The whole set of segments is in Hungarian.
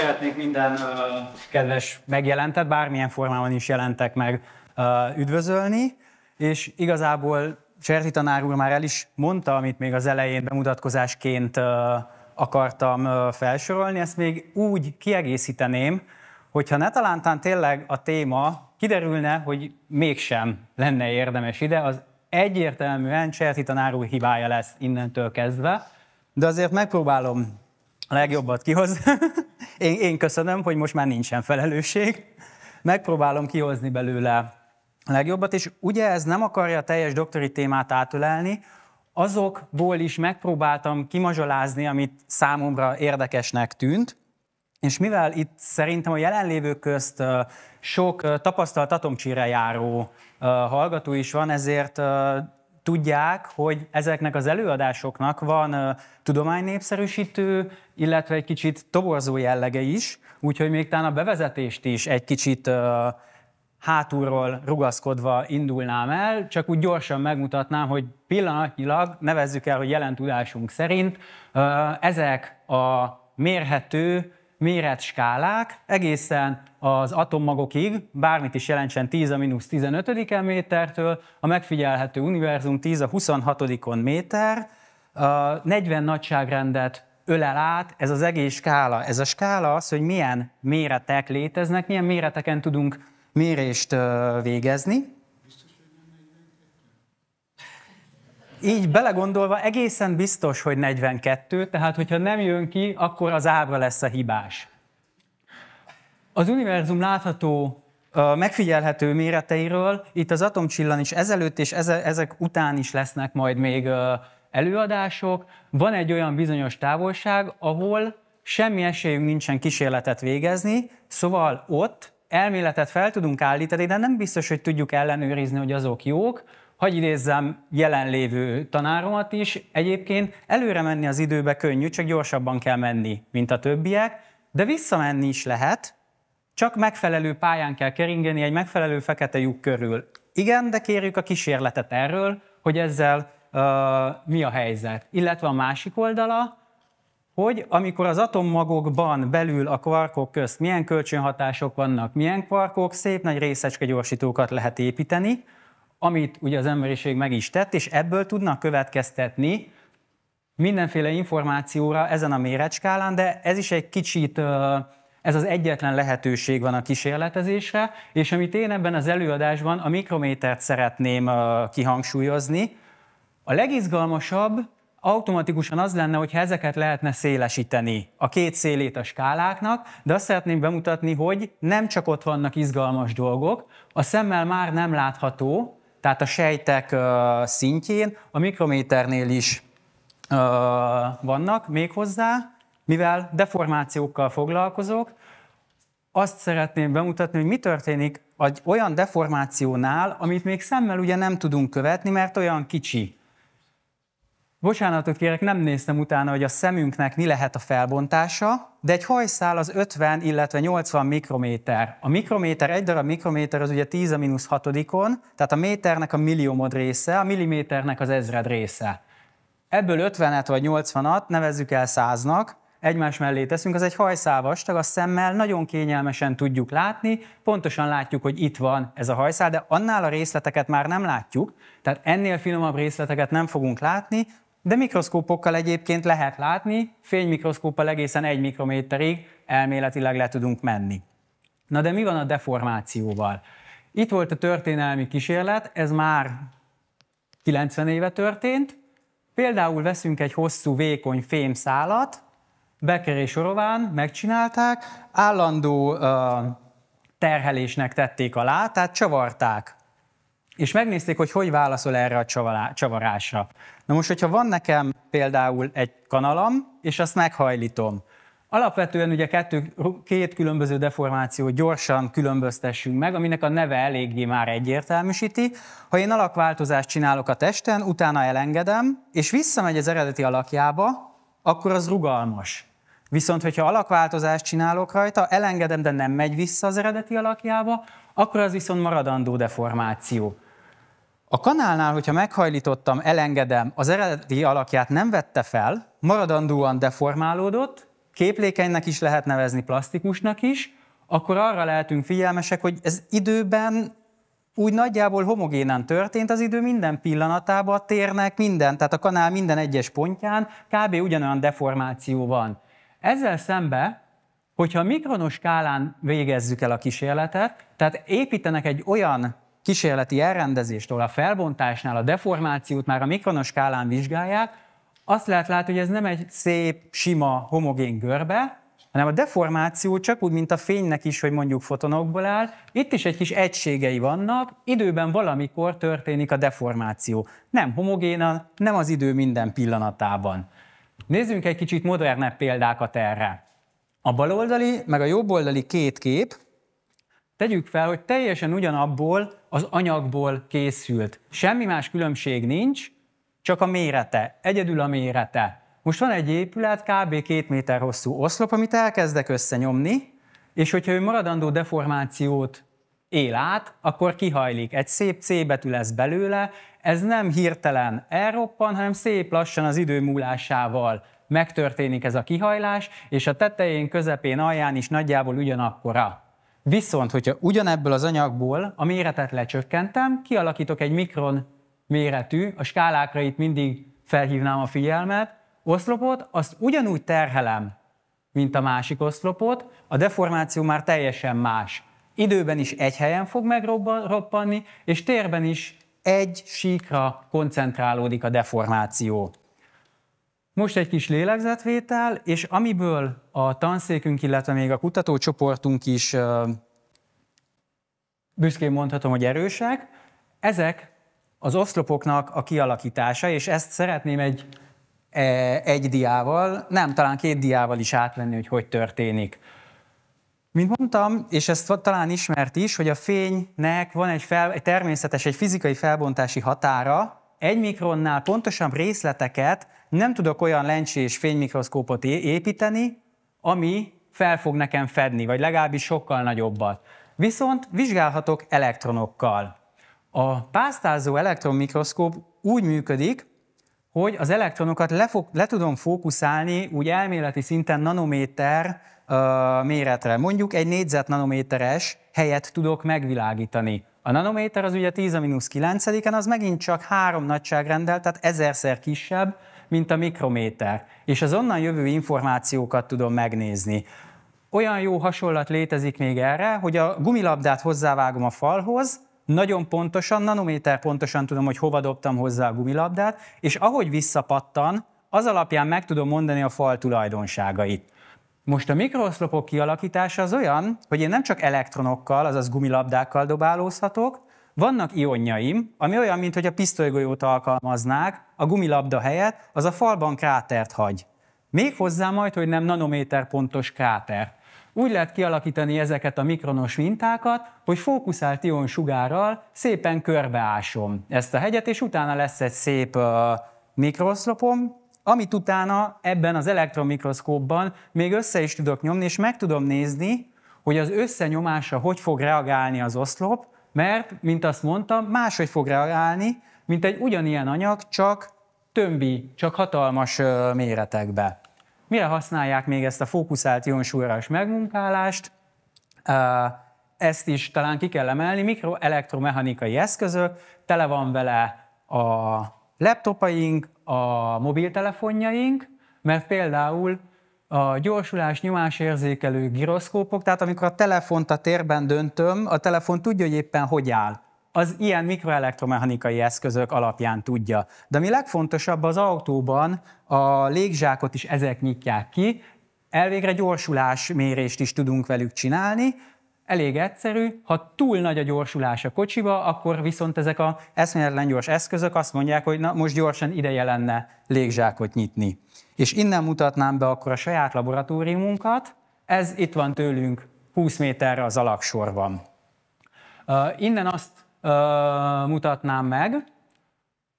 szeretnék minden uh, kedves megjelentet, bármilyen formában is jelentek meg uh, üdvözölni, és igazából Serti tanár úr már el is mondta, amit még az elején bemutatkozásként uh, akartam uh, felsorolni, ezt még úgy kiegészíteném, hogyha ne talán tényleg a téma kiderülne, hogy mégsem lenne érdemes ide, az egyértelműen Cserti tanár úr hibája lesz innentől kezdve, de azért megpróbálom a legjobbat kihoz. én, én köszönöm, hogy most már nincsen felelősség. Megpróbálom kihozni belőle a legjobbat, és ugye ez nem akarja a teljes doktori témát átölelni, azokból is megpróbáltam kimazsolázni, amit számomra érdekesnek tűnt, és mivel itt szerintem a jelenlévők közt sok tapasztalt atomcsire járó hallgató is van, ezért tudják, hogy ezeknek az előadásoknak van tudománynépszerűsítő, illetve egy kicsit toborzó jellege is, úgyhogy még talán a bevezetést is egy kicsit hátulról rugaszkodva indulnám el, csak úgy gyorsan megmutatnám, hogy pillanatnyilag, nevezzük el, hogy jelen tudásunk szerint, ezek a mérhető méret skálák, egészen az atommagokig, bármit is jelentsen 10 a mínusz 15 métertől, a megfigyelhető univerzum 10 a 26 méter, a 40 nagyságrendet ölel át ez az egész skála. Ez a skála az, hogy milyen méretek léteznek, milyen méreteken tudunk mérést végezni. Így belegondolva egészen biztos, hogy 42, tehát hogyha nem jön ki, akkor az ábra lesz a hibás. Az univerzum látható megfigyelhető méreteiről itt az atomcsillan is ezelőtt és ezek után is lesznek majd még előadások. Van egy olyan bizonyos távolság, ahol semmi esélyünk nincsen kísérletet végezni, szóval ott elméletet fel tudunk állítani, de nem biztos, hogy tudjuk ellenőrizni, hogy azok jók, Hagy idézzem jelenlévő tanáromat is, egyébként előre menni az időbe könnyű, csak gyorsabban kell menni, mint a többiek, de visszamenni is lehet, csak megfelelő pályán kell keringeni egy megfelelő fekete lyuk körül. Igen, de kérjük a kísérletet erről, hogy ezzel uh, mi a helyzet. Illetve a másik oldala, hogy amikor az atommagokban belül a kvarkok közt milyen kölcsönhatások vannak, milyen kvarkok, szép nagy részecske gyorsítókat lehet építeni, amit ugye az emberiség meg is tett, és ebből tudnak következtetni mindenféle információra ezen a méretskálán, de ez is egy kicsit ez az egyetlen lehetőség van a kísérletezésre, és amit én ebben az előadásban a mikrométert szeretném kihangsúlyozni, a legizgalmasabb automatikusan az lenne, hogyha ezeket lehetne szélesíteni, a két szélét a skáláknak, de azt szeretném bemutatni, hogy nem csak ott vannak izgalmas dolgok, a szemmel már nem látható, tehát a sejtek szintjén, a mikrométernél is vannak méghozzá, mivel deformációkkal foglalkozok, azt szeretném bemutatni, hogy mi történik egy olyan deformációnál, amit még szemmel ugye nem tudunk követni, mert olyan kicsi Bocsánatot kérek, nem néztem utána, hogy a szemünknek mi lehet a felbontása, de egy hajszál az 50, illetve 80 mikrométer. A mikrométer, egy darab mikrométer az ugye 10 a mínusz hatodikon, tehát a méternek a milliómod része, a milliméternek az ezred része. Ebből 50-et vagy 80-at nevezzük el száznak, egymás mellé teszünk, az egy hajszál vastag, a szemmel nagyon kényelmesen tudjuk látni, pontosan látjuk, hogy itt van ez a hajszál, de annál a részleteket már nem látjuk, tehát ennél finomabb részleteket nem fogunk látni, de mikroszkópokkal egyébként lehet látni, fénymikroszkóppal egészen egy mikrométerig elméletileg le tudunk menni. Na de mi van a deformációval? Itt volt a történelmi kísérlet, ez már 90 éve történt. Például veszünk egy hosszú, vékony fémszálat, Becker és Orován megcsinálták, állandó uh, terhelésnek tették alá, tehát csavarták és megnézték, hogy hogy válaszol erre a csavarásra. Na most, hogyha van nekem például egy kanalam, és azt meghajlítom, Alapvetően ugye kettő, két különböző deformáció gyorsan különböztessünk meg, aminek a neve eléggé már egyértelműsíti. Ha én alakváltozást csinálok a testen, utána elengedem, és visszamegy az eredeti alakjába, akkor az rugalmas. Viszont, hogyha alakváltozást csinálok rajta, elengedem, de nem megy vissza az eredeti alakjába, akkor az viszont maradandó deformáció. A kanálnál, hogyha meghajlítottam, elengedem, az eredeti alakját nem vette fel, maradandóan deformálódott, képlékenynek is lehet nevezni, plastikusnak is, akkor arra lehetünk figyelmesek, hogy ez időben úgy nagyjából homogénen történt, az idő minden pillanatában térnek minden, tehát a kanál minden egyes pontján kb. ugyanolyan deformáció van. Ezzel szembe, hogyha mikronos skálán végezzük el a kísérletet, tehát építenek egy olyan kísérleti elrendezéstől, a felbontásnál, a deformációt már a mikronos skálán vizsgálják, azt lehet látni, hogy ez nem egy szép, sima, homogén görbe, hanem a deformáció csak úgy, mint a fénynek is, hogy mondjuk fotonokból áll, itt is egy kis egységei vannak, időben valamikor történik a deformáció. Nem homogénan, nem az idő minden pillanatában. Nézzünk egy kicsit modernebb példákat erre. A baloldali, meg a jobboldali két kép, Tegyük fel, hogy teljesen ugyanabból az anyagból készült. Semmi más különbség nincs, csak a mérete, egyedül a mérete. Most van egy épület, kb. két méter hosszú oszlop, amit elkezdek összenyomni, és hogyha ő maradandó deformációt él át, akkor kihajlik. Egy szép C betű lesz belőle, ez nem hirtelen elroppan, hanem szép lassan az idő múlásával megtörténik ez a kihajlás, és a tetején, közepén, alján is nagyjából ugyanakkora. Viszont, hogyha ugyanebből az anyagból a méretet lecsökkentem, kialakítok egy mikron méretű, a skálákra itt mindig felhívnám a figyelmet, oszlopot, azt ugyanúgy terhelem, mint a másik oszlopot, a deformáció már teljesen más. Időben is egy helyen fog megroppanni, és térben is egy síkra koncentrálódik a deformáció. Most egy kis lélegzetvétel, és amiből a tanszékünk, illetve még a kutatócsoportunk is büszkén mondhatom, hogy erősek, ezek az oszlopoknak a kialakítása, és ezt szeretném egy, e, egy diával, nem, talán két diával is átlenni, hogy hogy történik. Mint mondtam, és ezt talán ismert is, hogy a fénynek van egy, fel, egy természetes, egy fizikai felbontási határa, egy mikronnál pontosabb részleteket nem tudok olyan lencsés fénymikroszkópot építeni, ami fel fog nekem fedni, vagy legalábbis sokkal nagyobbat. Viszont vizsgálhatok elektronokkal. A pásztázó elektronmikroszkóp úgy működik, hogy az elektronokat le, fog, le tudom fókuszálni úgy elméleti szinten nanométer uh, méretre. Mondjuk egy négyzet nanométeres helyet tudok megvilágítani. A nanométer az ugye 10 a 9 en az megint csak három nagyságrendel, tehát ezerszer kisebb, mint a mikrométer, és az onnan jövő információkat tudom megnézni. Olyan jó hasonlat létezik még erre, hogy a gumilabdát hozzávágom a falhoz, nagyon pontosan, nanométer pontosan tudom, hogy hova dobtam hozzá a gumilabdát, és ahogy visszapattan, az alapján meg tudom mondani a fal tulajdonságait. Most a mikroszlopok kialakítása az olyan, hogy én nem csak elektronokkal, azaz gumilabdákkal dobálózhatok, vannak ionjaim, ami olyan, mint hogy a pisztolygolyót alkalmaznák, a gumilabda helyett, az a falban krátert hagy. Még hozzá majd, hogy nem nanométer pontos kráter. Úgy lehet kialakítani ezeket a mikronos mintákat, hogy fókuszált ion sugárral szépen körbeásom ezt a hegyet, és utána lesz egy szép mikroszlopom, amit utána ebben az elektromikroszkópban még össze is tudok nyomni, és meg tudom nézni, hogy az összenyomása hogy fog reagálni az oszlop, mert, mint azt mondtam, máshogy fog reagálni, mint egy ugyanilyen anyag, csak tömbi, csak hatalmas méretekbe. Mire használják még ezt a fókuszált ionsúlyos megmunkálást? Ezt is talán ki kell emelni, mikroelektromechanikai eszközök, tele van vele a laptopaink, a mobiltelefonjaink, mert például a gyorsulás nyomásérzékelő gyroszkópok, tehát amikor a telefont a térben döntöm, a telefon tudja, hogy éppen hogy áll. Az ilyen mikroelektromechanikai eszközök alapján tudja. De ami legfontosabb, az autóban a légzsákot is ezek nyitják ki, Elvégre gyorsulásmérést is tudunk velük csinálni, Elég egyszerű, ha túl nagy a gyorsulás a kocsiba, akkor viszont ezek a eszméletlen gyors eszközök azt mondják, hogy na most gyorsan ideje lenne légzsákot nyitni. És innen mutatnám be akkor a saját laboratóriumunkat, ez itt van tőlünk 20 méterre az alaksorban. Uh, innen azt uh, mutatnám meg,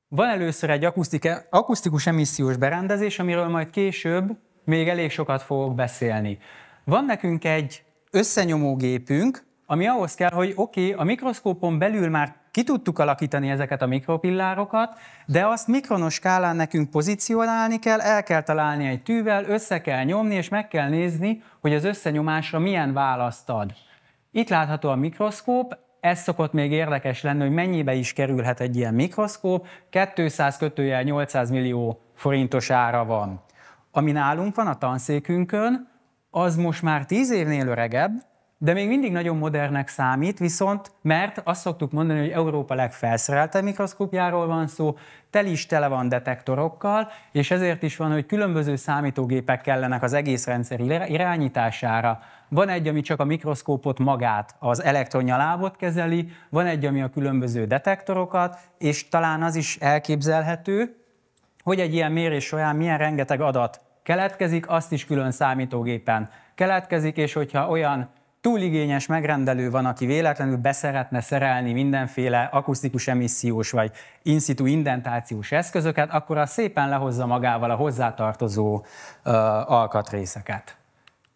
van először egy akusztike, akusztikus emissziós berendezés, amiről majd később még elég sokat fogok beszélni. Van nekünk egy összenyomógépünk, ami ahhoz kell, hogy oké, okay, a mikroszkópon belül már ki tudtuk alakítani ezeket a mikropillárokat, de azt mikronos skálán nekünk pozícionálni kell, el kell találni egy tűvel, össze kell nyomni, és meg kell nézni, hogy az összenyomásra milyen választ ad. Itt látható a mikroszkóp, ez szokott még érdekes lenni, hogy mennyibe is kerülhet egy ilyen mikroszkóp, 200 kötőjel 800 millió forintos ára van. Ami nálunk van a tanszékünkön, az most már tíz évnél öregebb, de még mindig nagyon modernnek számít, viszont mert azt szoktuk mondani, hogy Európa legfelszereltebb mikroszkópjáról van szó, tel is tele van detektorokkal, és ezért is van, hogy különböző számítógépek kellenek az egész rendszer irányítására. Van egy, ami csak a mikroszkópot magát, az elektronnyalábot kezeli, van egy, ami a különböző detektorokat, és talán az is elképzelhető, hogy egy ilyen mérés során milyen rengeteg adat keletkezik, azt is külön számítógépen keletkezik, és hogyha olyan túligényes megrendelő van, aki véletlenül beszeretne szerelni mindenféle akusztikus emissziós vagy in situ indentációs eszközöket, akkor az szépen lehozza magával a hozzátartozó ö, alkatrészeket.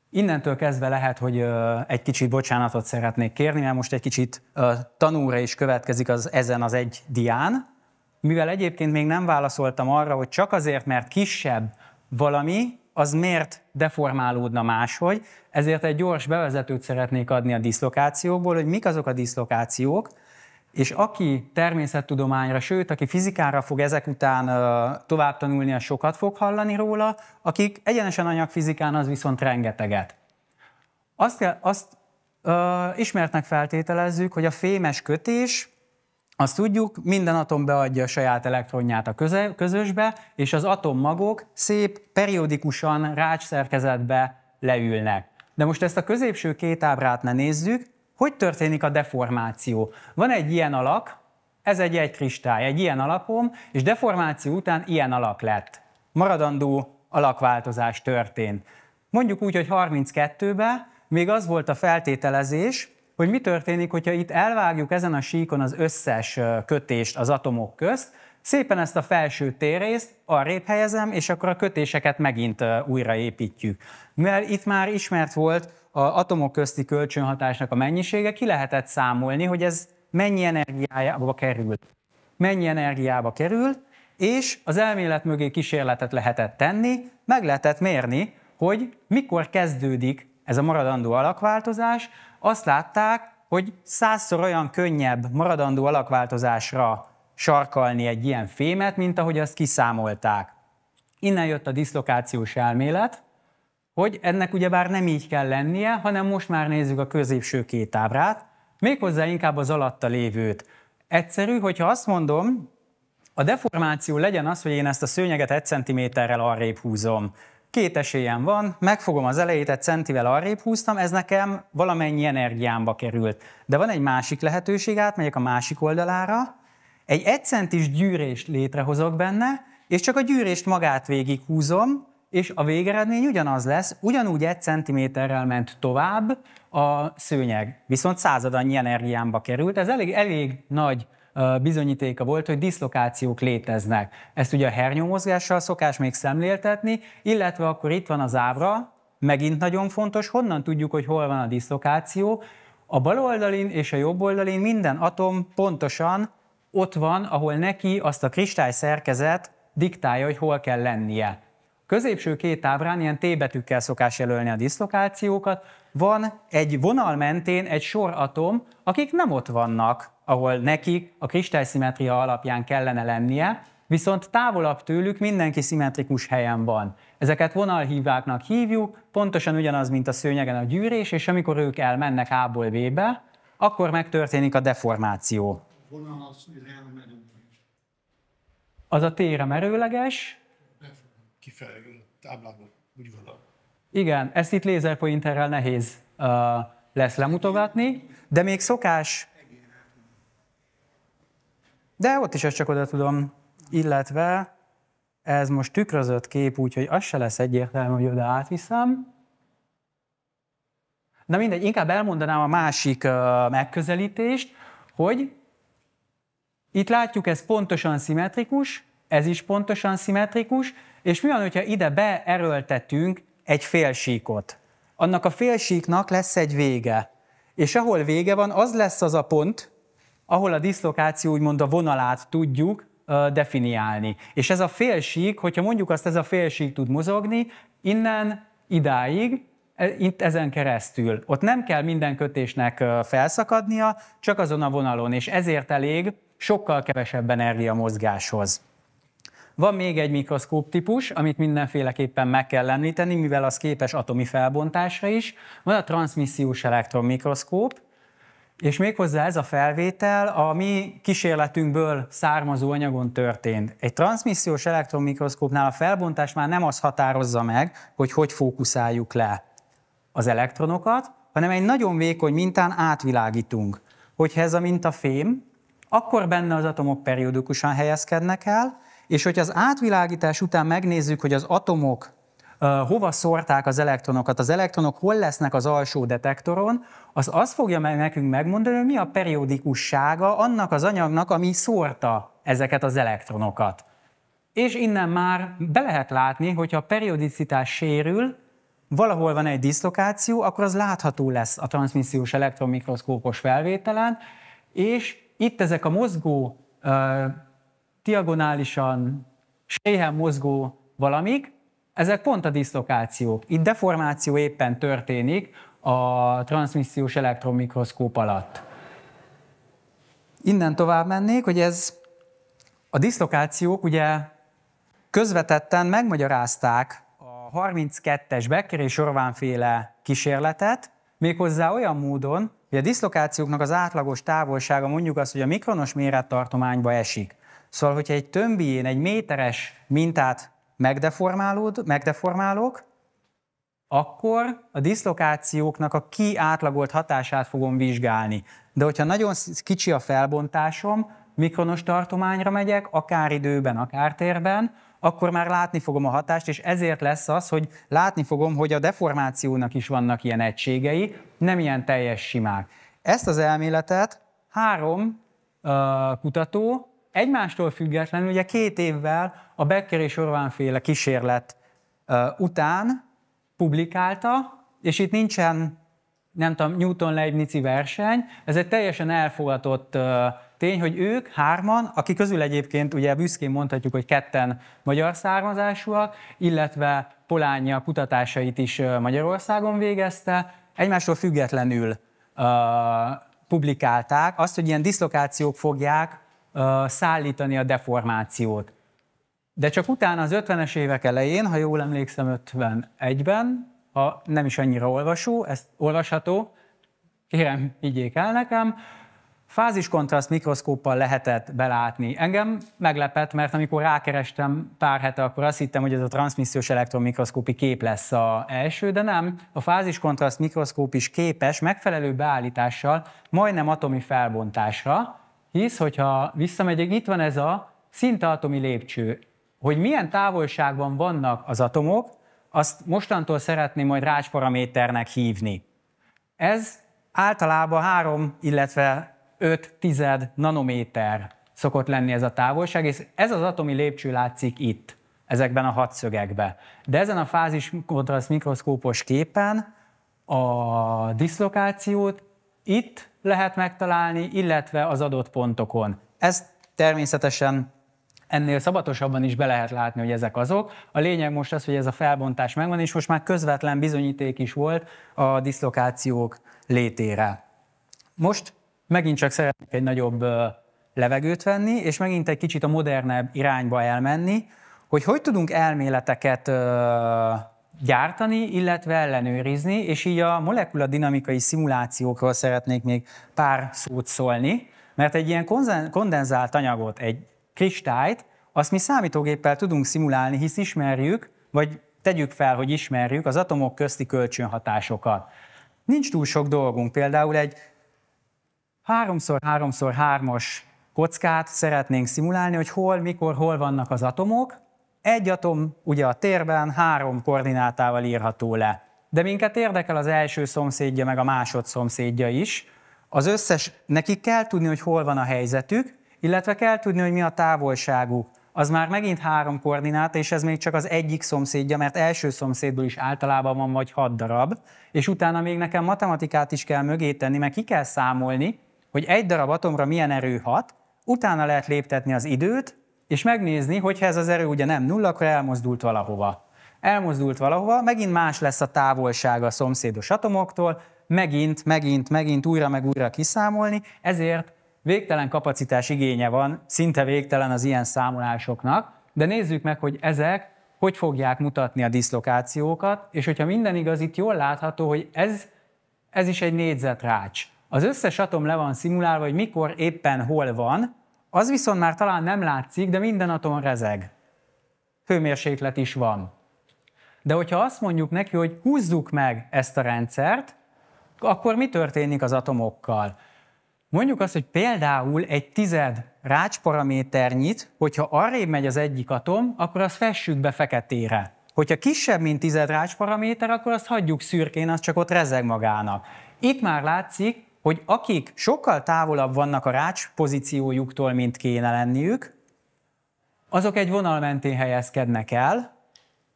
Innentől kezdve lehet, hogy ö, egy kicsit bocsánatot szeretnék kérni, mert most egy kicsit ö, tanúra is következik az ezen az egy dián, mivel egyébként még nem válaszoltam arra, hogy csak azért, mert kisebb valami, az miért deformálódna máshogy, ezért egy gyors bevezetőt szeretnék adni a diszlokációkból, hogy mik azok a diszlokációk, és aki természettudományra, sőt, aki fizikára fog ezek után tovább tanulni, az sokat fog hallani róla, akik egyenesen anyagfizikán, az viszont rengeteget. Azt, azt ö, ismertnek feltételezzük, hogy a fémes kötés azt tudjuk, minden atom beadja a saját elektronját a közösbe, és az atommagok szép, periódikusan rács szerkezetbe leülnek. De most ezt a középső két ábrát ne nézzük, hogy történik a deformáció? Van egy ilyen alak, ez egy egy kristály, egy ilyen alapom, és deformáció után ilyen alak lett. Maradandó alakváltozás történt. Mondjuk úgy, hogy 32-ben még az volt a feltételezés, hogy mi történik, hogyha itt elvágjuk ezen a síkon az összes kötést az atomok közt, Szépen ezt a felső térrészt arrébb helyezem, és akkor a kötéseket megint újraépítjük. Mert itt már ismert volt az atomok közti kölcsönhatásnak a mennyisége, ki lehetett számolni, hogy ez mennyi energiába kerül. Mennyi energiába kerül, és az elmélet mögé kísérletet lehetett tenni, meg lehetett mérni, hogy mikor kezdődik ez a maradandó alakváltozás, azt látták, hogy százszor olyan könnyebb maradandó alakváltozásra sarkalni egy ilyen fémet, mint ahogy azt kiszámolták. Innen jött a diszlokációs elmélet, hogy ennek ugyebár nem így kell lennie, hanem most már nézzük a középső két ábrát, méghozzá inkább az alatta lévőt. Egyszerű, hogyha azt mondom, a deformáció legyen az, hogy én ezt a szőnyeget egy centiméterrel arrébb húzom két esélyem van, megfogom az elejét, egy centivel arrébb húztam, ez nekem valamennyi energiámba került. De van egy másik lehetőség, átmegyek a másik oldalára, egy egy centis gyűrést létrehozok benne, és csak a gyűrést magát végighúzom, és a végeredmény ugyanaz lesz, ugyanúgy egy centiméterrel ment tovább a szőnyeg, viszont század annyi energiámba került, ez elég, elég nagy bizonyítéka volt, hogy diszlokációk léteznek. Ezt ugye a hernyomozgással szokás még szemléltetni, illetve akkor itt van az ábra, megint nagyon fontos, honnan tudjuk, hogy hol van a diszlokáció. A bal oldalin és a jobb oldalin minden atom pontosan ott van, ahol neki azt a kristály szerkezet diktálja, hogy hol kell lennie. Középső két ábrán ilyen T betűkkel szokás jelölni a diszlokációkat, van egy vonal mentén egy sor atom, akik nem ott vannak, ahol nekik a kristályszimetria alapján kellene lennie, viszont távolabb tőlük mindenki szimmetrikus helyen van. Ezeket vonalhíváknak hívjuk, pontosan ugyanaz, mint a szőnyegen a gyűrés, és amikor ők elmennek A-ból B-be, akkor megtörténik a deformáció. Az a tére merőleges. Kifelé, táblából, úgy gondolom. Igen, ezt itt lézerpointerrel nehéz uh, lesz lemutogatni, de még szokás. De ott is ezt csak oda tudom. Illetve ez most tükrözött kép, úgyhogy az se lesz egyértelmű, hogy oda átviszem. Na mindegy, inkább elmondanám a másik uh, megközelítést, hogy itt látjuk, ez pontosan szimmetrikus, ez is pontosan szimmetrikus, és mi van, hogyha ide beerőltetünk egy félsíkot. Annak a félsíknak lesz egy vége. És ahol vége van, az lesz az a pont, ahol a diszlokáció úgymond a vonalát tudjuk ö, definiálni. És ez a félsík, hogyha mondjuk azt, ez a félsík tud mozogni, innen idáig, e, itt ezen keresztül. Ott nem kell minden kötésnek felszakadnia, csak azon a vonalon, és ezért elég sokkal kevesebb energia mozgáshoz. Van még egy mikroszkóp típus, amit mindenféleképpen meg kell említeni, mivel az képes atomi felbontásra is. Van a transmissziós elektromikroszkóp, és méghozzá ez a felvétel a mi kísérletünkből származó anyagon történt. Egy transmissziós elektronmikroszkópnál a felbontás már nem az határozza meg, hogy hogy fókuszáljuk le az elektronokat, hanem egy nagyon vékony mintán átvilágítunk. Hogyha ez a minta fém, akkor benne az atomok periódikusan helyezkednek el, és hogyha az átvilágítás után megnézzük, hogy az atomok hova szórták az elektronokat, az elektronok hol lesznek az alsó detektoron, az azt fogja nekünk megmondani, hogy mi a periódikussága annak az anyagnak, ami szórta ezeket az elektronokat. És innen már be lehet látni, hogyha a periodicitás sérül, valahol van egy diszlokáció, akkor az látható lesz a transmissziós elektronmikroszkópos felvételen, és itt ezek a mozgó diagonálisan, séhen mozgó valamik, ezek pont a diszlokációk. Itt deformáció éppen történik a transmissziós elektromikroszkóp alatt. Innen tovább mennék, hogy ez a diszlokációk ugye közvetetten megmagyarázták a 32-es Becker és Orván féle kísérletet, méghozzá olyan módon, hogy a diszlokációknak az átlagos távolsága mondjuk az, hogy a mikronos mérettartományba esik. Szóval, hogyha egy tömbién egy méteres mintát megdeformálod, megdeformálok, akkor a diszlokációknak a kiátlagolt hatását fogom vizsgálni. De hogyha nagyon kicsi a felbontásom, mikronos tartományra megyek, akár időben, akár térben, akkor már látni fogom a hatást, és ezért lesz az, hogy látni fogom, hogy a deformációnak is vannak ilyen egységei, nem ilyen teljes simák. Ezt az elméletet három uh, kutató, Egymástól függetlenül ugye két évvel a Becker és Orván féle kísérlet uh, után publikálta, és itt nincsen, nem tudom, newton leibniz verseny, ez egy teljesen elfogadott uh, tény, hogy ők hárman, akik közül egyébként ugye büszkén mondhatjuk, hogy ketten magyar származásúak, illetve Polányi kutatásait is Magyarországon végezte, egymástól függetlenül uh, publikálták azt, hogy ilyen diszlokációk fogják szállítani a deformációt. De csak utána az 50-es évek elején, ha jól emlékszem 51-ben, ha nem is annyira olvasó, ezt olvasható, kérem, higgyék el nekem, fáziskontraszt mikroszkóppal lehetett belátni. Engem meglepett, mert amikor rákerestem pár hete, akkor azt hittem, hogy ez a transmissziós elektromikroszkópi kép lesz a első, de nem. A fáziskontraszt mikroszkóp is képes megfelelő beállítással majdnem atomi felbontásra, hisz, hogyha visszamegyek, itt van ez a szintatomi lépcső, hogy milyen távolságban vannak az atomok, azt mostantól szeretném majd rácsparaméternek hívni. Ez általában 3, illetve 5 tized nanométer szokott lenni ez a távolság, és ez az atomi lépcső látszik itt, ezekben a hatszögekben. De ezen a fázis kontraszt mikroszkópos képen a diszlokációt itt lehet megtalálni, illetve az adott pontokon. Ezt természetesen ennél szabatosabban is be lehet látni, hogy ezek azok. A lényeg most az, hogy ez a felbontás megvan, és most már közvetlen bizonyíték is volt a diszlokációk létére. Most megint csak szeretnék egy nagyobb levegőt venni, és megint egy kicsit a modernebb irányba elmenni, hogy hogy tudunk elméleteket gyártani, illetve ellenőrizni, és így a molekuladinamikai szimulációkról szeretnék még pár szót szólni, mert egy ilyen kondenzált anyagot, egy kristályt, azt mi számítógéppel tudunk szimulálni, hisz ismerjük, vagy tegyük fel, hogy ismerjük az atomok közti kölcsönhatásokat. Nincs túl sok dolgunk, például egy 3x3x3-as kockát szeretnénk szimulálni, hogy hol, mikor, hol vannak az atomok, egy atom ugye a térben három koordinátával írható le. De minket érdekel az első szomszédja, meg a másod szomszédja is. Az összes, nekik kell tudni, hogy hol van a helyzetük, illetve kell tudni, hogy mi a távolságuk. Az már megint három koordináta, és ez még csak az egyik szomszédja, mert első szomszédből is általában van vagy hat darab, és utána még nekem matematikát is kell mögé tenni, mert ki kell számolni, hogy egy darab atomra milyen erő hat, utána lehet léptetni az időt, és megnézni, hogyha ez az erő ugye nem nulla, akkor elmozdult valahova. Elmozdult valahova, megint más lesz a távolsága a szomszédos atomoktól, megint, megint, megint újra meg újra kiszámolni, ezért végtelen kapacitás igénye van, szinte végtelen az ilyen számolásoknak, de nézzük meg, hogy ezek hogy fogják mutatni a diszlokációkat, és hogyha minden igaz, itt jól látható, hogy ez, ez is egy négyzetrács. Az összes atom le van szimulálva, hogy mikor éppen hol van, az viszont már talán nem látszik, de minden atom rezeg. Hőmérséklet is van. De hogyha azt mondjuk neki, hogy húzzuk meg ezt a rendszert, akkor mi történik az atomokkal? Mondjuk azt, hogy például egy tized rácsparaméternyit, hogyha arrébb megy az egyik atom, akkor azt fessük be feketére. Hogyha kisebb, mint tized rácsparaméter, akkor azt hagyjuk szürkén, az csak ott rezeg magának. Itt már látszik, hogy akik sokkal távolabb vannak a rács pozíciójuktól, mint kéne lenniük, azok egy vonal mentén helyezkednek el,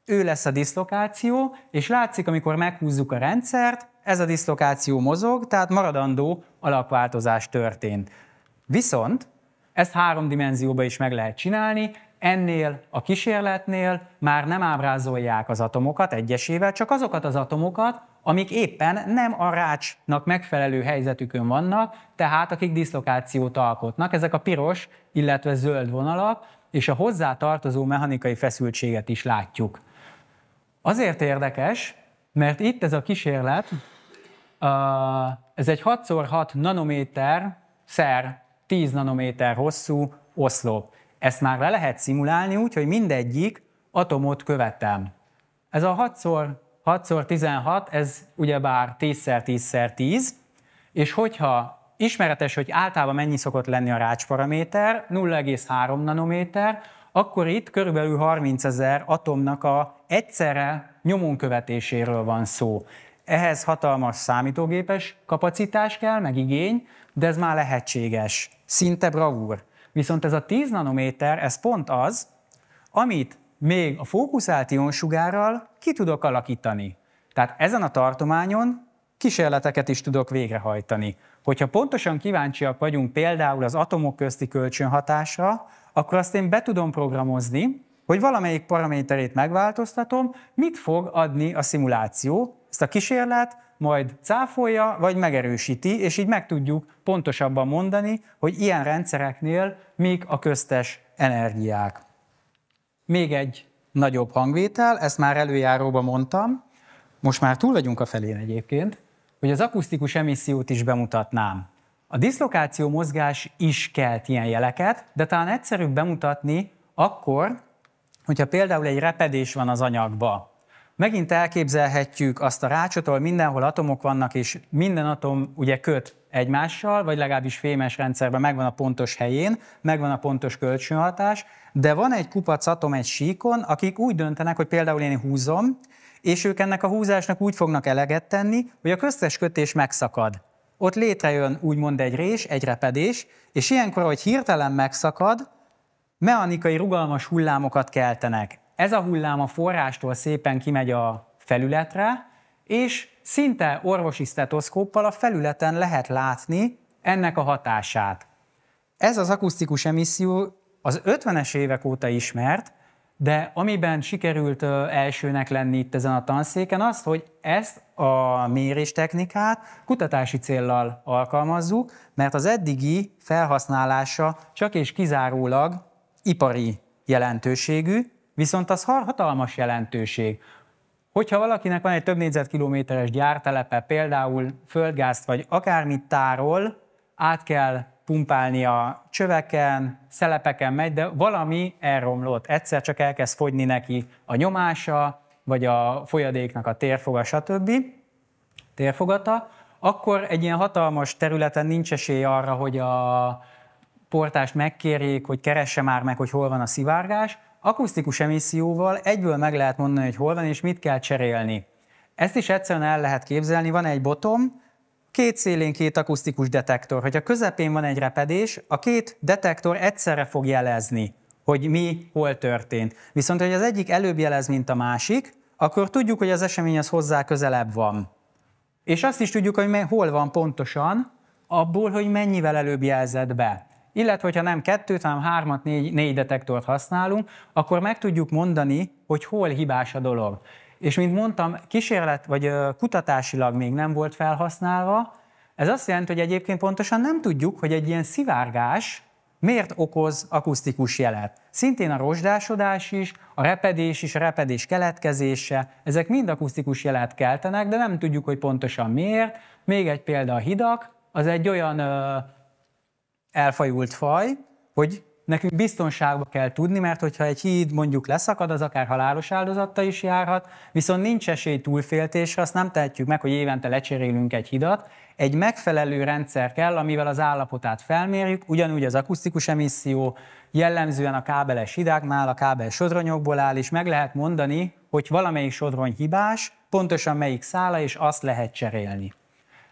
ő lesz a diszlokáció, és látszik, amikor meghúzzuk a rendszert, ez a diszlokáció mozog, tehát maradandó alakváltozás történt. Viszont ezt három dimenzióba is meg lehet csinálni, ennél a kísérletnél már nem ábrázolják az atomokat egyesével, csak azokat az atomokat, amik éppen nem a rácsnak megfelelő helyzetükön vannak, tehát akik diszlokációt alkotnak, ezek a piros, illetve zöld vonalak, és a hozzá tartozó mechanikai feszültséget is látjuk. Azért érdekes, mert itt ez a kísérlet, ez egy 6x6 nanométer szer, 10 nanométer hosszú oszlop. Ezt már le lehet szimulálni úgy, hogy mindegyik atomot követem. Ez a 6 x 16 ez ugyebár 10x10x10, és hogyha ismeretes, hogy általában mennyi szokott lenni a rácsparaméter, 0,3 nanométer, akkor itt körülbelül 30 ezer atomnak a egyszerre nyomon követéséről van szó. Ehhez hatalmas számítógépes kapacitás kell, meg igény, de ez már lehetséges. Szinte bravúr. Viszont ez a 10 nanométer, ez pont az, amit még a fókuszált ionsugárral ki tudok alakítani. Tehát ezen a tartományon kísérleteket is tudok végrehajtani. Hogyha pontosan kíváncsiak vagyunk például az atomok közti kölcsönhatásra, akkor azt én be tudom programozni, hogy valamelyik paraméterét megváltoztatom, mit fog adni a szimuláció, ezt a kísérlet majd cáfolja, vagy megerősíti, és így meg tudjuk pontosabban mondani, hogy ilyen rendszereknél még a köztes energiák. Még egy nagyobb hangvétel, ezt már előjáróban mondtam, most már túl vagyunk a felén egyébként, hogy az akusztikus emissziót is bemutatnám. A diszlokáció mozgás is kelt ilyen jeleket, de talán egyszerűbb bemutatni akkor, hogyha például egy repedés van az anyagba. Megint elképzelhetjük azt a rácsot, ahol mindenhol atomok vannak, és minden atom ugye köt egymással, vagy legalábbis fémes rendszerben megvan a pontos helyén, megvan a pontos kölcsönhatás, de van egy kupac atom egy síkon, akik úgy döntenek, hogy például én húzom, és ők ennek a húzásnak úgy fognak eleget tenni, hogy a köztes kötés megszakad. Ott létrejön úgymond egy rés, egy repedés, és ilyenkor, hogy hirtelen megszakad, mechanikai rugalmas hullámokat keltenek ez a hullám a forrástól szépen kimegy a felületre, és szinte orvosi stetoszkóppal a felületen lehet látni ennek a hatását. Ez az akusztikus emisszió az 50-es évek óta ismert, de amiben sikerült elsőnek lenni itt ezen a tanszéken, azt, hogy ezt a méréstechnikát kutatási céllal alkalmazzuk, mert az eddigi felhasználása csak és kizárólag ipari jelentőségű, Viszont az hatalmas jelentőség. Hogyha valakinek van egy több négyzetkilométeres gyártelepe, például földgázt vagy akármit tárol, át kell pumpálni a csöveken, szelepeken megy, de valami elromlott. Egyszer csak elkezd fogyni neki a nyomása, vagy a folyadéknak a térfoga, stb. térfogata, akkor egy ilyen hatalmas területen nincs esély arra, hogy a portást megkérjék, hogy keresse már meg, hogy hol van a szivárgás, Akusztikus emisszióval egyből meg lehet mondani, hogy hol van és mit kell cserélni. Ezt is egyszerűen el lehet képzelni, van egy botom, két szélén két akusztikus detektor. Hogyha közepén van egy repedés, a két detektor egyszerre fog jelezni, hogy mi hol történt. Viszont, hogy az egyik előbb jelez, mint a másik, akkor tudjuk, hogy az esemény az hozzá közelebb van. És azt is tudjuk, hogy hol van pontosan, abból, hogy mennyivel előbb jelzett be illetve hogyha nem kettőt, hanem hármat, négy, négy detektort használunk, akkor meg tudjuk mondani, hogy hol hibás a dolog. És mint mondtam, kísérlet vagy kutatásilag még nem volt felhasználva, ez azt jelenti, hogy egyébként pontosan nem tudjuk, hogy egy ilyen szivárgás miért okoz akusztikus jelet. Szintén a rozsdásodás is, a repedés is, a repedés keletkezése, ezek mind akusztikus jelet keltenek, de nem tudjuk, hogy pontosan miért. Még egy példa a hidak, az egy olyan ö, elfajult faj, hogy nekünk biztonságba kell tudni, mert hogyha egy híd mondjuk leszakad, az akár halálos áldozattal is járhat, viszont nincs esély túlféltésre, azt nem tehetjük meg, hogy évente lecserélünk egy hidat. Egy megfelelő rendszer kell, amivel az állapotát felmérjük, ugyanúgy az akusztikus emisszió, jellemzően a kábeles hidáknál a kábel sodronyokból áll, és meg lehet mondani, hogy valamelyik sodrony hibás, pontosan melyik szála, és azt lehet cserélni.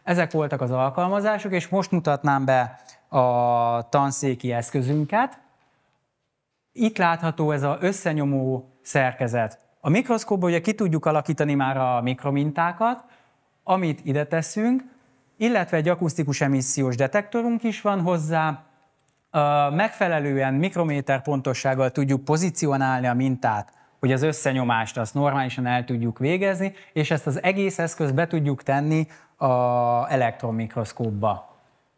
Ezek voltak az alkalmazások, és most mutatnám be a tanszéki eszközünket. Itt látható ez az összenyomó szerkezet. A mikroszkóból ugye ki tudjuk alakítani már a mikromintákat, amit ide teszünk, illetve egy akusztikus emissziós detektorunk is van hozzá, megfelelően mikrométer pontossággal tudjuk pozícionálni a mintát, hogy az összenyomást azt normálisan el tudjuk végezni, és ezt az egész eszközt be tudjuk tenni a elektronmikroszkópba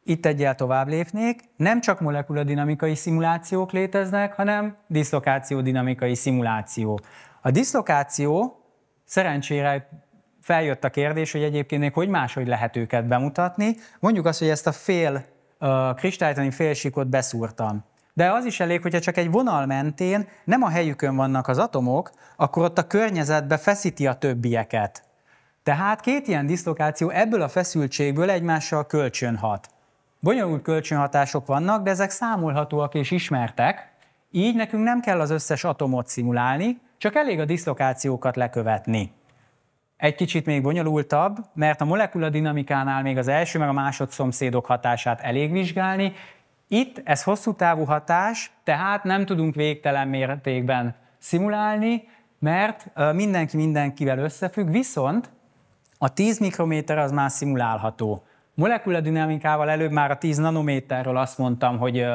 itt egyel tovább lépnék, nem csak molekuladinamikai szimulációk léteznek, hanem diszlokációdinamikai szimuláció. A diszlokáció szerencsére feljött a kérdés, hogy egyébként még hogy máshogy lehet őket bemutatni. Mondjuk azt, hogy ezt a fél a kristálytani félsíkot beszúrtam. De az is elég, hogyha csak egy vonal mentén nem a helyükön vannak az atomok, akkor ott a környezetbe feszíti a többieket. Tehát két ilyen diszlokáció ebből a feszültségből egymással kölcsönhat. Bonyolult kölcsönhatások vannak, de ezek számolhatóak és ismertek, így nekünk nem kell az összes atomot szimulálni, csak elég a diszlokációkat lekövetni. Egy kicsit még bonyolultabb, mert a molekuladinamikánál még az első meg a másod szomszédok hatását elég vizsgálni. Itt ez hosszú távú hatás, tehát nem tudunk végtelen mértékben szimulálni, mert mindenki mindenkivel összefügg, viszont a 10 mikrométer az már szimulálható. Molekuladinamikával előbb már a 10 nanométerről azt mondtam, hogy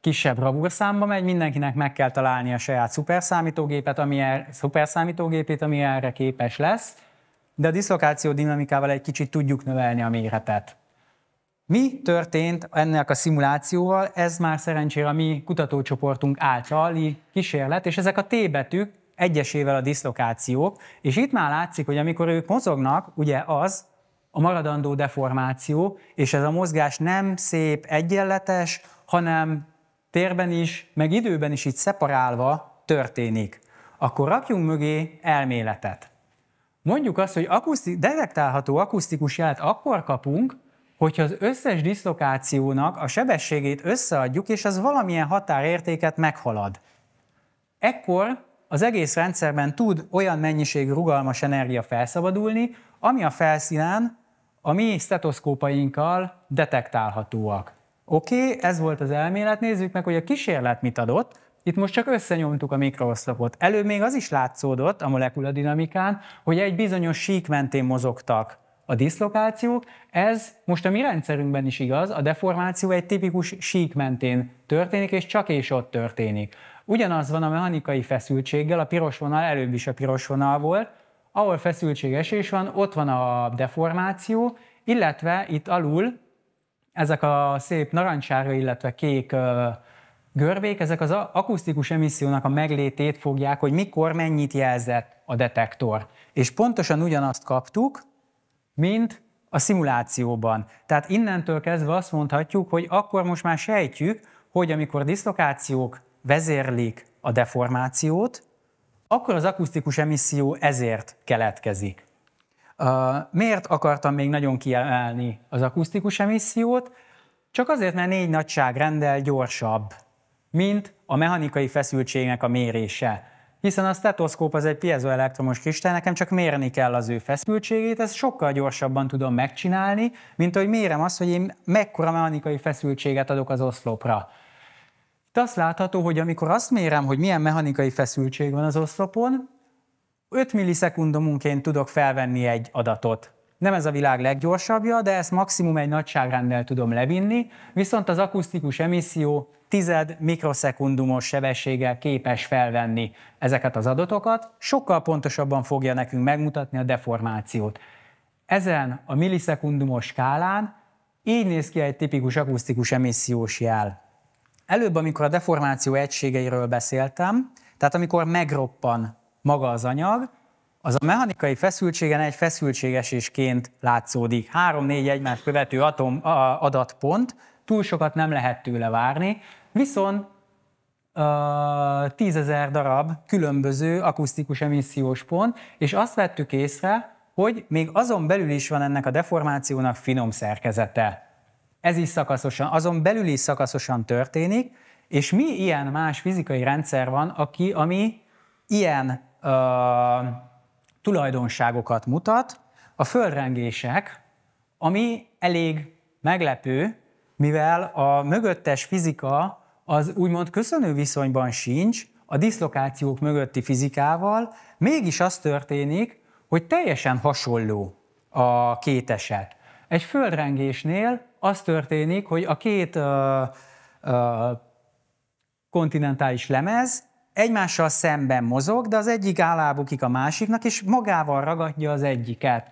kisebb bravúrszámba megy, mindenkinek meg kell találni a saját szuperszámítógépet, ami er, szuperszámítógépét, ami erre képes lesz, de a diszlokáció dinamikával egy kicsit tudjuk növelni a méretet. Mi történt ennek a szimulációval? Ez már szerencsére a mi kutatócsoportunk általi kísérlet, és ezek a T betűk egyesével a diszlokációk, és itt már látszik, hogy amikor ők mozognak, ugye az, a maradandó deformáció, és ez a mozgás nem szép, egyenletes, hanem térben is, meg időben is így szeparálva történik. Akkor rakjunk mögé elméletet. Mondjuk azt, hogy akuszti- detektálható akusztikus jelet akkor kapunk, hogyha az összes diszlokációnak a sebességét összeadjuk, és az valamilyen határértéket meghalad. Ekkor az egész rendszerben tud olyan mennyiség rugalmas energia felszabadulni, ami a felszínen a mi stetoszkópainkkal detektálhatóak. Oké, okay, ez volt az elmélet, nézzük meg, hogy a kísérlet mit adott. Itt most csak összenyomtuk a mikroszlopot. Előbb még az is látszódott a molekuladinamikán, hogy egy bizonyos sík mentén mozogtak a diszlokációk. Ez most a mi rendszerünkben is igaz, a deformáció egy tipikus sík mentén történik, és csak és ott történik. Ugyanaz van a mechanikai feszültséggel, a piros vonal előbb is a piros vonal volt, ahol feszültségesés van, ott van a deformáció, illetve itt alul ezek a szép narancsára, illetve kék görvék, ezek az akusztikus emissziónak a meglétét fogják, hogy mikor mennyit jelzett a detektor. És pontosan ugyanazt kaptuk, mint a szimulációban. Tehát innentől kezdve azt mondhatjuk, hogy akkor most már sejtjük, hogy amikor diszlokációk vezérlik a deformációt, akkor az akusztikus emisszió ezért keletkezik. Uh, miért akartam még nagyon kiemelni az akusztikus emissziót? Csak azért, mert négy rendel gyorsabb, mint a mechanikai feszültségnek a mérése. Hiszen a stetoszkóp az egy piezoelektromos kristály, nekem csak mérni kell az ő feszültségét, ezt sokkal gyorsabban tudom megcsinálni, mint hogy mérem azt, hogy én mekkora mechanikai feszültséget adok az oszlopra. Itt azt látható, hogy amikor azt mérem, hogy milyen mechanikai feszültség van az oszlopon, 5 millisekundumunként tudok felvenni egy adatot. Nem ez a világ leggyorsabbja, de ezt maximum egy nagyságrendel tudom levinni, viszont az akusztikus emisszió tized mikroszekundumos sebességgel képes felvenni ezeket az adatokat, sokkal pontosabban fogja nekünk megmutatni a deformációt. Ezen a millisekundumos skálán így néz ki egy tipikus akusztikus emissziós jel. Előbb, amikor a deformáció egységeiről beszéltem, tehát amikor megroppan maga az anyag, az a mechanikai feszültségen egy feszültségesésként látszódik. Három-négy egymást követő atom, a, adatpont, túl sokat nem lehet tőle várni, viszont tízezer darab különböző akusztikus emissziós pont, és azt vettük észre, hogy még azon belül is van ennek a deformációnak finom szerkezete ez is szakaszosan, azon belül is szakaszosan történik, és mi ilyen más fizikai rendszer van, aki, ami ilyen uh, tulajdonságokat mutat, a földrengések, ami elég meglepő, mivel a mögöttes fizika az úgymond köszönő viszonyban sincs a diszlokációk mögötti fizikával, mégis az történik, hogy teljesen hasonló a két eset. Egy földrengésnél az történik, hogy a két ö, ö, kontinentális lemez egymással szemben mozog, de az egyik állábukik a másiknak, és magával ragadja az egyiket.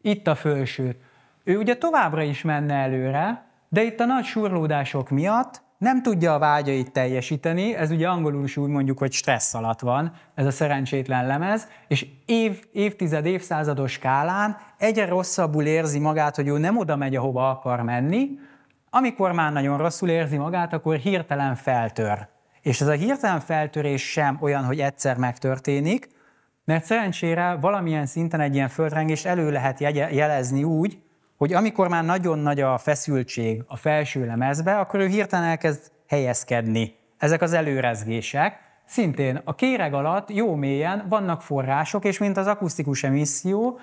Itt a fölső. Ő ugye továbbra is menne előre, de itt a nagy surlódások miatt nem tudja a vágyait teljesíteni, ez ugye angolul is úgy mondjuk, hogy stressz alatt van, ez a szerencsétlen lemez, és év, évtized, évszázados skálán egyre rosszabbul érzi magát, hogy ő nem oda megy, ahova akar menni, amikor már nagyon rosszul érzi magát, akkor hirtelen feltör. És ez a hirtelen feltörés sem olyan, hogy egyszer megtörténik, mert szerencsére valamilyen szinten egy ilyen földrengést elő lehet jelezni úgy, hogy amikor már nagyon nagy a feszültség a felső lemezbe, akkor ő hirtelen elkezd helyezkedni. Ezek az előrezgések, Szintén a kéreg alatt jó mélyen vannak források, és mint az akusztikus emisszió,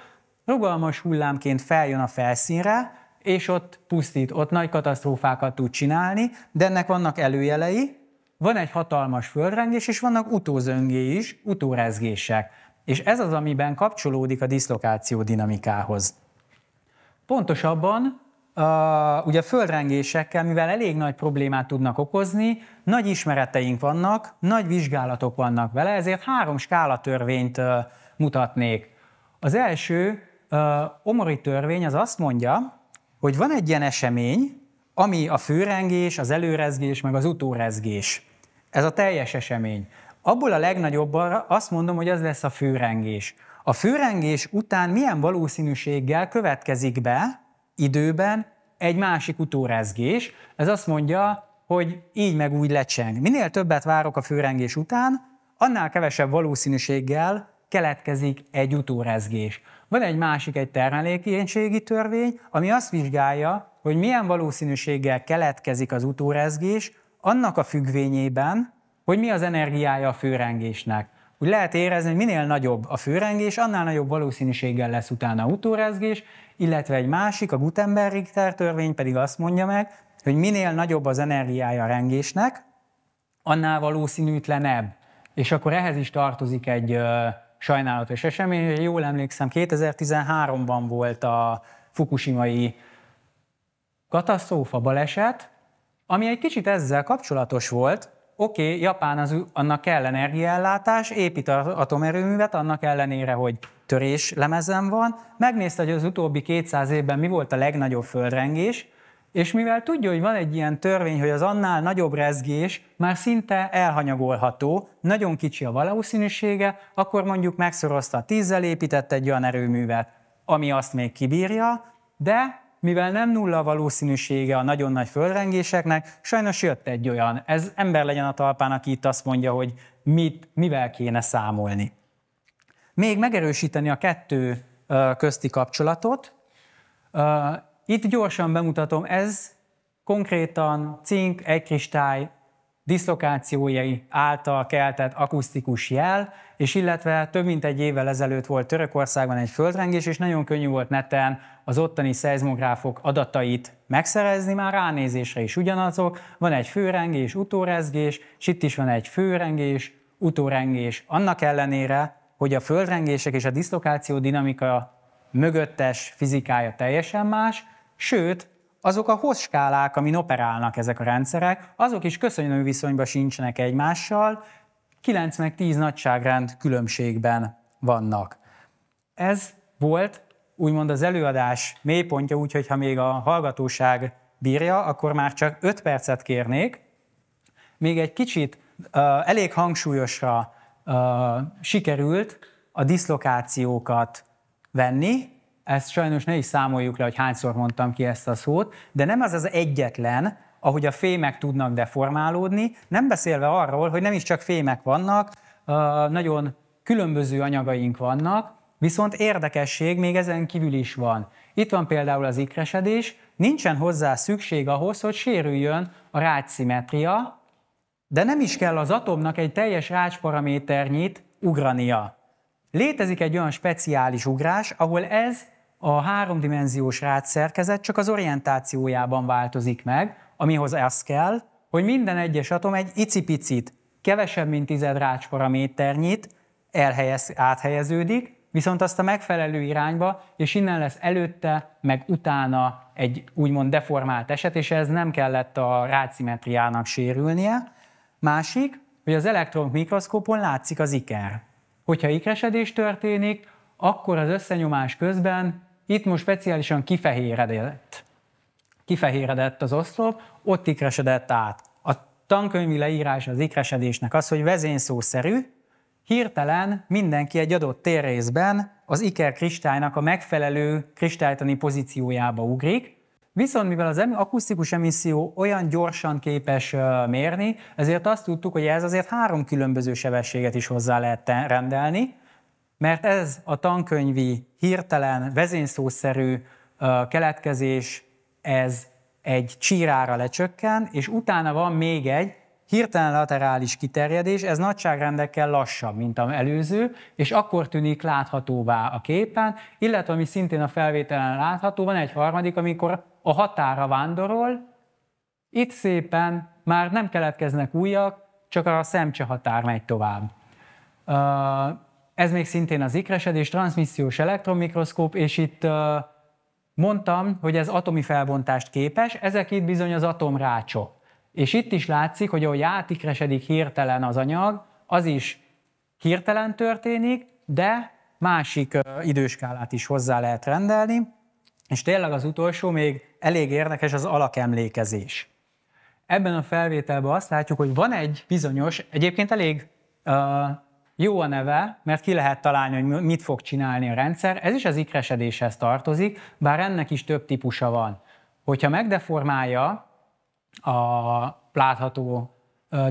rugalmas hullámként feljön a felszínre, és ott pusztít, ott nagy katasztrófákat tud csinálni, de ennek vannak előjelei, van egy hatalmas földrengés, és vannak utózöngé is, utórezgések. És ez az, amiben kapcsolódik a diszlokáció dinamikához. Pontosabban, uh, ugye a földrengésekkel, mivel elég nagy problémát tudnak okozni, nagy ismereteink vannak, nagy vizsgálatok vannak vele, ezért három skálatörvényt uh, mutatnék. Az első, uh, Omori törvény, az azt mondja, hogy van egy ilyen esemény, ami a főrengés, az előrezgés, meg az utórezgés. Ez a teljes esemény. Abból a legnagyobb azt mondom, hogy ez lesz a főrengés. A főrengés után milyen valószínűséggel következik be időben egy másik utórezgés? Ez azt mondja, hogy így meg úgy lecseng. Minél többet várok a főrengés után, annál kevesebb valószínűséggel keletkezik egy utórezgés. Van egy másik, egy termelékénységi törvény, ami azt vizsgálja, hogy milyen valószínűséggel keletkezik az utórezgés, annak a függvényében, hogy mi az energiája a főrengésnek úgy lehet érezni, hogy minél nagyobb a főrengés, annál nagyobb valószínűséggel lesz utána utórezgés, illetve egy másik, a Gutenberg-Richter törvény pedig azt mondja meg, hogy minél nagyobb az energiája a rengésnek, annál valószínűtlenebb. És akkor ehhez is tartozik egy ö, sajnálatos esemény, hogy jól emlékszem, 2013-ban volt a fukushimai katasztrófa baleset, ami egy kicsit ezzel kapcsolatos volt, oké, okay, Japán az, annak kell energiállátás, épít az atomerőművet, annak ellenére, hogy törés lemezem van, megnézte, hogy az utóbbi 200 évben mi volt a legnagyobb földrengés, és mivel tudja, hogy van egy ilyen törvény, hogy az annál nagyobb rezgés már szinte elhanyagolható, nagyon kicsi a valószínűsége, akkor mondjuk megszorozta, tízzel épített egy olyan erőművet, ami azt még kibírja, de mivel nem nulla valószínűsége a nagyon nagy földrengéseknek, sajnos jött egy olyan, ez ember legyen a talpán, aki itt azt mondja, hogy mit, mivel kéne számolni. Még megerősíteni a kettő közti kapcsolatot. Itt gyorsan bemutatom, ez konkrétan cink, Kristály diszlokációjai által keltett akusztikus jel, és illetve több mint egy évvel ezelőtt volt Törökországban egy földrengés, és nagyon könnyű volt neten az ottani szeizmográfok adatait megszerezni, már ránézésre is ugyanazok. Van egy főrengés, utórezgés, és itt is van egy főrengés, utórengés. Annak ellenére, hogy a földrengések és a diszlokáció dinamika mögöttes fizikája teljesen más, sőt, azok a hosszskálák, amin operálnak ezek a rendszerek, azok is köszönő viszonyban sincsenek egymással, 9 meg 10 nagyságrend különbségben vannak. Ez volt úgymond az előadás mélypontja, úgyhogy ha még a hallgatóság bírja, akkor már csak 5 percet kérnék. Még egy kicsit uh, elég hangsúlyosra uh, sikerült a diszlokációkat venni, ezt sajnos ne is számoljuk le, hogy hányszor mondtam ki ezt a szót, de nem az az egyetlen, ahogy a fémek tudnak deformálódni, nem beszélve arról, hogy nem is csak fémek vannak, nagyon különböző anyagaink vannak, viszont érdekesség még ezen kívül is van. Itt van például az ikresedés, nincsen hozzá szükség ahhoz, hogy sérüljön a rácszimetria, de nem is kell az atomnak egy teljes rácsparaméternyit ugrania. Létezik egy olyan speciális ugrás, ahol ez a háromdimenziós rátszerkezet csak az orientációjában változik meg, amihoz ez kell, hogy minden egyes atom egy icipicit, kevesebb, mint tized rács paraméternyit elhelyez, áthelyeződik, viszont azt a megfelelő irányba, és innen lesz előtte, meg utána egy úgymond deformált eset, és ez nem kellett a rácimetriának sérülnie. Másik, hogy az elektron mikroszkópon látszik az iker. Hogyha ikresedés történik, akkor az összenyomás közben itt most speciálisan kifehéredett. Kifehéredett az oszlop, ott ikresedett át. A tankönyvi leírás az ikresedésnek az, hogy vezényszószerű, hirtelen mindenki egy adott térrészben az iker kristálynak a megfelelő kristálytani pozíciójába ugrik, Viszont mivel az akusztikus emisszió olyan gyorsan képes mérni, ezért azt tudtuk, hogy ez azért három különböző sebességet is hozzá lehet rendelni, mert ez a tankönyvi, hirtelen, vezényszószerű keletkezés, ez egy csírára lecsökken, és utána van még egy hirtelen laterális kiterjedés, ez nagyságrendekkel lassabb, mint az előző, és akkor tűnik láthatóvá a képen, illetve ami szintén a felvételen látható, van egy harmadik, amikor a határa vándorol, itt szépen már nem keletkeznek újak, csak a szemcse határ megy tovább. Ez még szintén az ikresedés, transmissziós elektromikroszkóp és itt mondtam, hogy ez atomi felbontást képes, ezek itt bizony az atomrácsok. És itt is látszik, hogy ahogy átikresedik hirtelen az anyag, az is hirtelen történik, de másik időskálát is hozzá lehet rendelni, és tényleg az utolsó még elég érdekes az alakemlékezés. Ebben a felvételben azt látjuk, hogy van egy bizonyos, egyébként elég uh, jó a neve, mert ki lehet találni, hogy mit fog csinálni a rendszer. Ez is az ikresedéshez tartozik, bár ennek is több típusa van. Hogyha megdeformálja a látható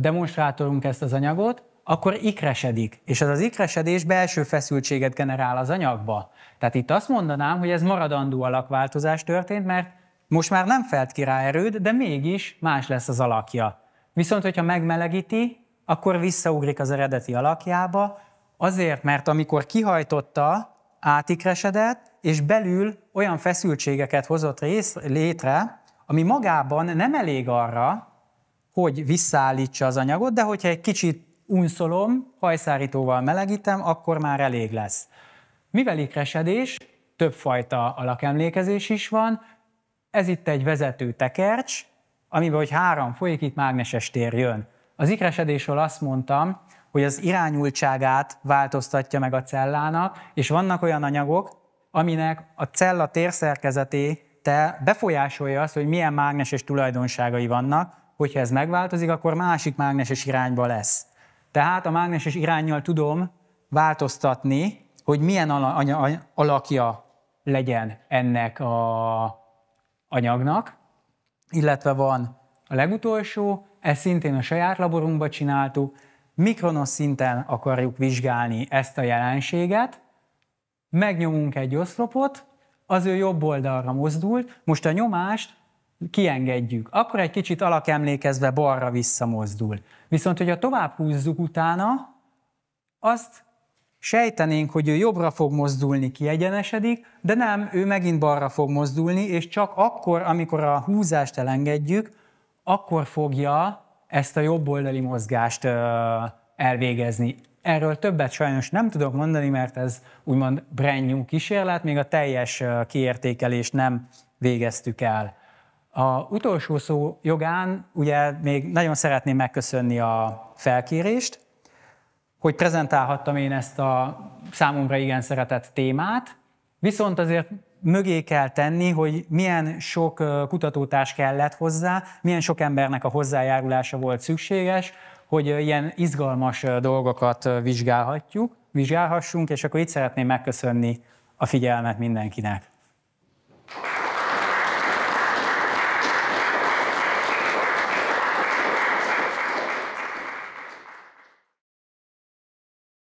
demonstrátorunk ezt az anyagot, akkor ikresedik, és ez az ikresedés belső feszültséget generál az anyagba. Tehát itt azt mondanám, hogy ez maradandó alakváltozás történt, mert most már nem felt ki rá erőd, de mégis más lesz az alakja. Viszont, hogyha megmelegíti, akkor visszaugrik az eredeti alakjába, azért, mert amikor kihajtotta, átikresedett, és belül olyan feszültségeket hozott rész, létre, ami magában nem elég arra, hogy visszaállítsa az anyagot, de hogyha egy kicsit unszolom, hajszárítóval melegítem, akkor már elég lesz. Mivel ikresedés, többfajta alakemlékezés is van, ez itt egy vezető tekercs, amiben, hogy három folyik, itt mágneses tér jön. Az ikresedésről azt mondtam, hogy az irányultságát változtatja meg a cellának, és vannak olyan anyagok, aminek a cella térszerkezeté te befolyásolja azt, hogy milyen mágneses tulajdonságai vannak, hogyha ez megváltozik, akkor másik mágneses irányba lesz. Tehát a mágneses irányjal tudom változtatni, hogy milyen alakja legyen ennek a anyagnak, illetve van a legutolsó, ezt szintén a saját laborunkba csináltuk, mikronos szinten akarjuk vizsgálni ezt a jelenséget, megnyomunk egy oszlopot, az ő jobb oldalra mozdult, most a nyomást kiengedjük, akkor egy kicsit alakemlékezve balra visszamozdul. Viszont, hogyha tovább húzzuk utána, azt sejtenénk, hogy ő jobbra fog mozdulni, kiegyenesedik, de nem, ő megint balra fog mozdulni, és csak akkor, amikor a húzást elengedjük, akkor fogja ezt a jobboldali mozgást elvégezni. Erről többet sajnos nem tudok mondani, mert ez úgymond brand new kísérlet, még a teljes kiértékelést nem végeztük el. A utolsó szó jogán ugye még nagyon szeretném megköszönni a felkérést, hogy prezentálhattam én ezt a számomra igen szeretett témát, viszont azért mögé kell tenni, hogy milyen sok kutatótárs kellett hozzá, milyen sok embernek a hozzájárulása volt szükséges, hogy ilyen izgalmas dolgokat vizsgálhatjuk, vizsgálhassunk, és akkor itt szeretném megköszönni a figyelmet mindenkinek.